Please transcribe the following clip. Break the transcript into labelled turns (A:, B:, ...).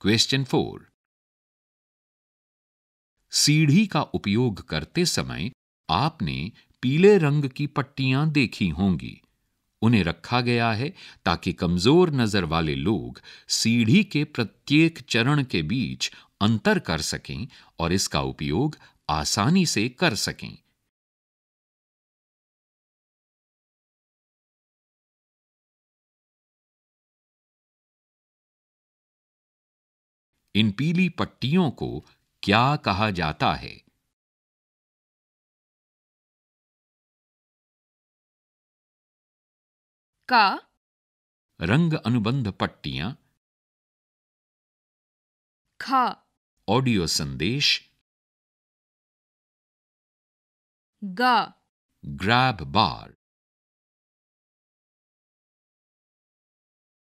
A: question four सीढ़ी का उपयोग करते समय आपने पीले रंग की पट्टियां देखी होंगी उन्हें रखा गया है ताकि कमजोर नजर वाले लोग सीढ़ी के प्रत्येक चरण के बीच अंतर कर सकें और इसका उपयोग आसानी से कर सकें
B: इन पीली पट्टियों को क्या कहा जाता है का रंग अनुबंध पट्टियां खा ऑडियो संदेश गा ग्रैब बार